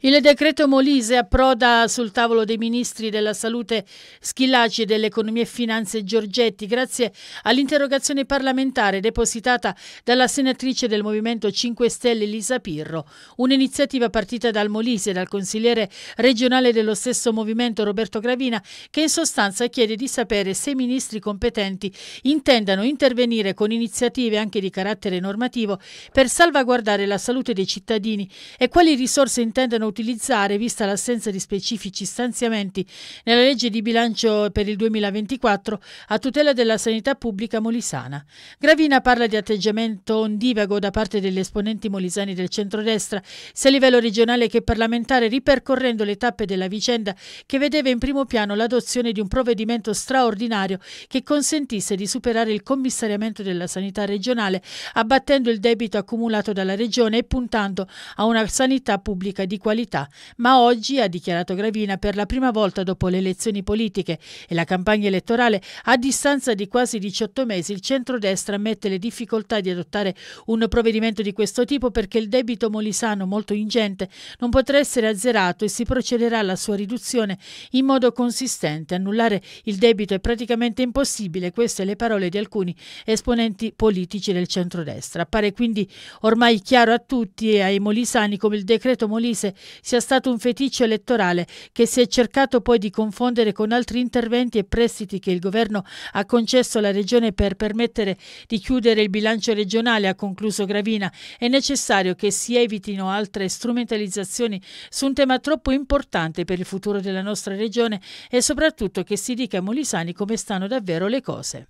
Il decreto Molise approda sul tavolo dei ministri della salute Schillaci e dell'economia e finanze Giorgetti grazie all'interrogazione parlamentare depositata dalla senatrice del Movimento 5 Stelle Elisa Pirro, un'iniziativa partita dal Molise e dal consigliere regionale dello stesso movimento Roberto Gravina che in sostanza chiede di sapere se i ministri competenti intendano intervenire con iniziative anche di carattere normativo per salvaguardare la salute dei cittadini e quali risorse intendano utilizzare, vista l'assenza di specifici stanziamenti nella legge di bilancio per il 2024 a tutela della sanità pubblica molisana. Gravina parla di atteggiamento ondivago da parte degli esponenti molisani del centrodestra, sia a livello regionale che parlamentare, ripercorrendo le tappe della vicenda che vedeva in primo piano l'adozione di un provvedimento straordinario che consentisse di superare il commissariamento della sanità regionale, abbattendo il debito accumulato dalla regione e puntando a una sanità pubblica di qualità attualità, ma oggi, ha dichiarato Gravina, per la prima volta dopo le elezioni politiche e la campagna elettorale, a distanza di quasi 18 mesi, il centrodestra ammette le difficoltà di adottare un provvedimento di questo tipo perché il debito molisano molto ingente non potrà essere azzerato e si procederà alla sua riduzione in modo consistente. Annullare il debito è praticamente impossibile, queste le parole di alcuni esponenti politici del centrodestra. Appare quindi ormai chiaro a tutti e ai molisani come il decreto Molise sia stato un feticcio elettorale che si è cercato poi di confondere con altri interventi e prestiti che il governo ha concesso alla regione per permettere di chiudere il bilancio regionale, ha concluso Gravina. È necessario che si evitino altre strumentalizzazioni su un tema troppo importante per il futuro della nostra regione e soprattutto che si dica a Molisani come stanno davvero le cose.